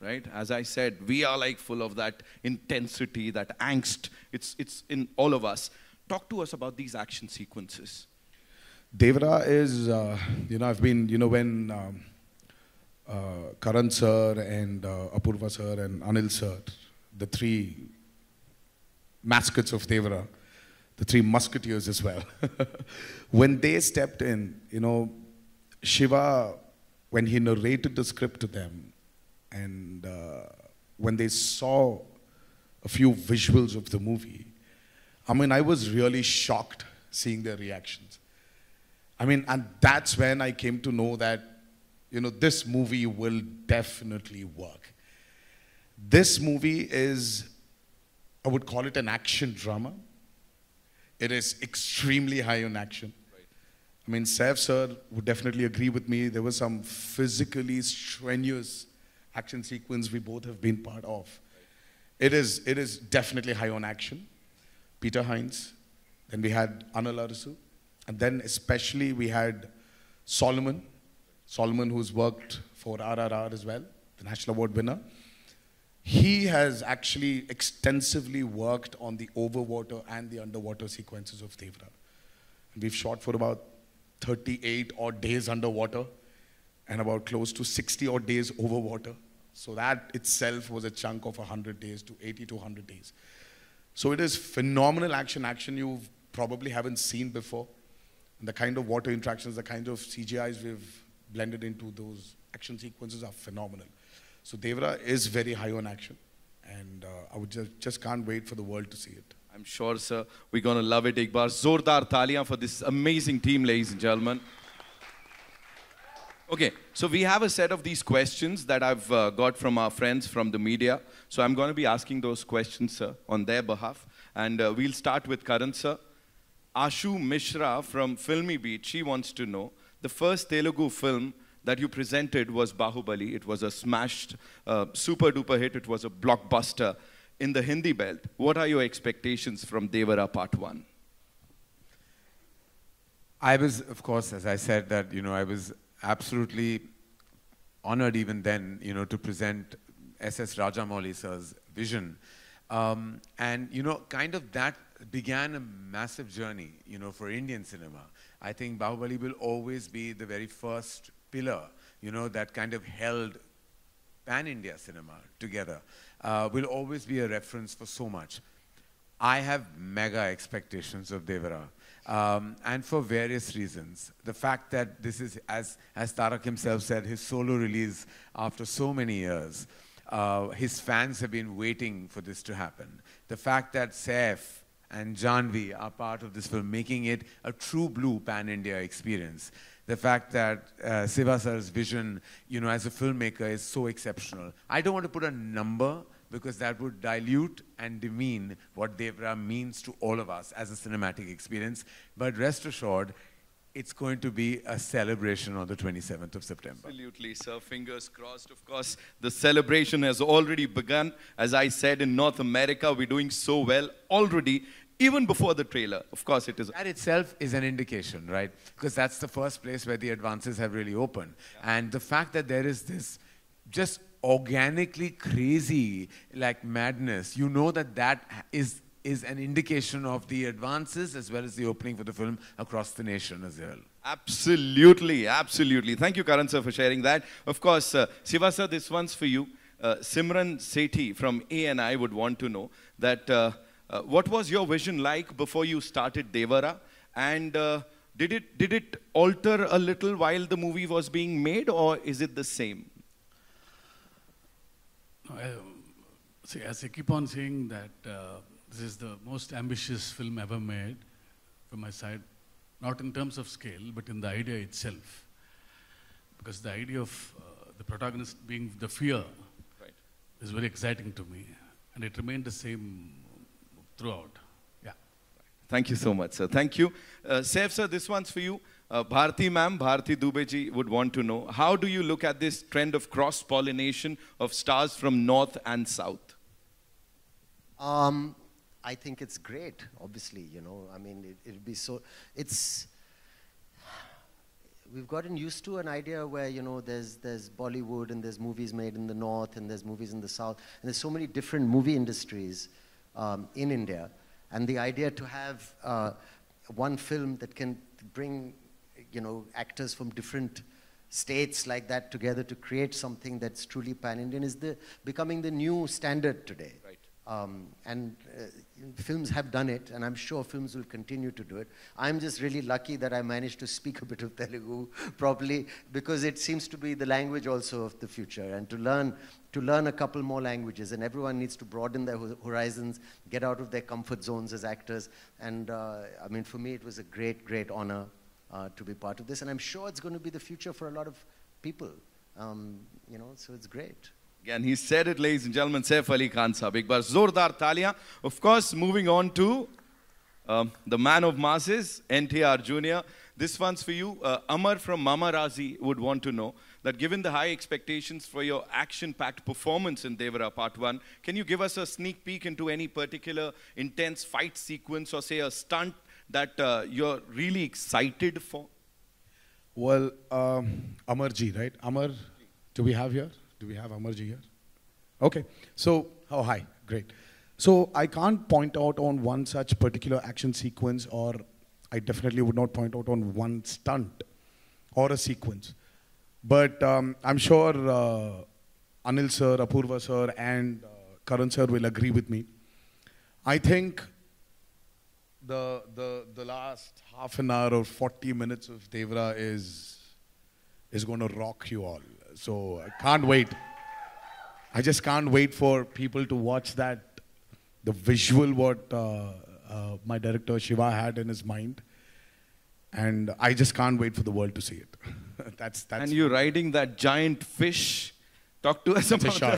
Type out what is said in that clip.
right? As I said, we are like full of that intensity, that angst. It's, it's in all of us. Talk to us about these action sequences. Devra is, uh, you know, I've been, you know, when um, uh, Karan sir and uh, Apurva sir and Anil sir, the three mascots of Devra, the three musketeers as well, when they stepped in, you know, Shiva, when he narrated the script to them, and uh, when they saw a few visuals of the movie, I mean, I was really shocked seeing their reactions. I mean, and that's when I came to know that, you know, this movie will definitely work. This movie is, I would call it an action drama. It is extremely high on action. Right. I mean, Saif sir would definitely agree with me. There were some physically strenuous action sequence we both have been part of. It is, it is definitely high on action. Peter Hines, then we had Anil Arasu, and then especially we had Solomon, Solomon who's worked for RRR as well, the National Award winner. He has actually extensively worked on the overwater and the underwater sequences of Devra. we've shot for about 38 odd days underwater and about close to 60 odd days over water. So that itself was a chunk of 100 days to 80 to 100 days. So it is phenomenal action, action you probably haven't seen before. And the kind of water interactions, the kind of CGIs we've blended into those action sequences are phenomenal. So Devra is very high on action. And uh, I would just, just can't wait for the world to see it. I'm sure, sir, we're going to love it. Ekbar, zordar thalia for this amazing team, ladies and gentlemen. Okay, so we have a set of these questions that I've uh, got from our friends from the media. So I'm going to be asking those questions, sir, on their behalf. And uh, we'll start with Karan, sir. Ashu Mishra from Filmy Beat, she wants to know, the first Telugu film that you presented was Bahubali. It was a smashed, uh, super-duper hit. It was a blockbuster in the Hindi belt. What are your expectations from Devara Part 1? I was, of course, as I said, that, you know, I was absolutely honored even then, you know, to present S.S. Rajamouli sir's vision. Um, and, you know, kind of that began a massive journey, you know, for Indian cinema. I think Bahubali will always be the very first pillar, you know, that kind of held pan-India cinema together. Uh, will always be a reference for so much. I have mega expectations of Devara. Um, and for various reasons. The fact that this is, as, as Tarak himself said, his solo release after so many years. Uh, his fans have been waiting for this to happen. The fact that Saif and Janvi are part of this film, making it a true blue pan-India experience. The fact that uh, Sivasar's vision, you know, as a filmmaker is so exceptional. I don't want to put a number because that would dilute and demean what Devra means to all of us as a cinematic experience. But rest assured, it's going to be a celebration on the 27th of September. Absolutely, sir. Fingers crossed. Of course, the celebration has already begun. As I said, in North America, we're doing so well already, even before the trailer. Of course, it is. That itself is an indication, right? Because that's the first place where the advances have really opened. Yeah. And the fact that there is this just organically crazy like madness, you know that that is is an indication of the advances as well as the opening for the film across the nation as well. Absolutely, absolutely. Thank you, Karan sir, for sharing that. Of course, uh, Siva sir, this one's for you. Uh, Simran Sethi from ANI would want to know that uh, uh, what was your vision like before you started Devara? And uh, did, it, did it alter a little while the movie was being made or is it the same? Uh, see, as I keep on saying that uh, this is the most ambitious film ever made from my side, not in terms of scale, but in the idea itself. Because the idea of uh, the protagonist being the fear right. is very exciting to me, and it remained the same throughout. Thank you so much, sir. Thank you. Uh, Saif, sir, this one's for you. Uh, Bharti ma'am, Bharti Dubeji would want to know, how do you look at this trend of cross-pollination of stars from north and south? Um, I think it's great, obviously, you know. I mean, it, will be so... It's... We've gotten used to an idea where, you know, there's, there's Bollywood and there's movies made in the north and there's movies in the south. And there's so many different movie industries um, in India and the idea to have uh, one film that can bring, you know, actors from different states like that together to create something that's truly pan-Indian is the, becoming the new standard today. Right. Um, and uh, films have done it, and I'm sure films will continue to do it. I'm just really lucky that I managed to speak a bit of Telugu properly because it seems to be the language also of the future. And to learn, to learn a couple more languages, and everyone needs to broaden their horizons, get out of their comfort zones as actors. And uh, I mean, for me, it was a great, great honor uh, to be part of this, and I'm sure it's going to be the future for a lot of people. Um, you know, so it's great. And he said it, ladies and gentlemen, Saif Ali Khan Saab. big, baar zordar talia. Of course, moving on to um, the man of masses, NTR Jr. This one's for you. Uh, Amar from Mama Razi would want to know that given the high expectations for your action-packed performance in Devara Part 1, can you give us a sneak peek into any particular intense fight sequence or say a stunt that uh, you're really excited for? Well, um, Amarji, right? Amar, do we have here? Do we have Amarji here? Okay. So, oh, hi. Great. So I can't point out on one such particular action sequence or I definitely would not point out on one stunt or a sequence. But um, I'm sure uh, Anil sir, Apurva sir, and uh, Karan sir will agree with me. I think the, the, the last half an hour or 40 minutes of Devra is, is going to rock you all so I can't wait. I just can't wait for people to watch that, the visual what uh, uh, my director Shiva had in his mind, and I just can't wait for the world to see it. that's that's. And you're riding that giant fish. Talk to us about that.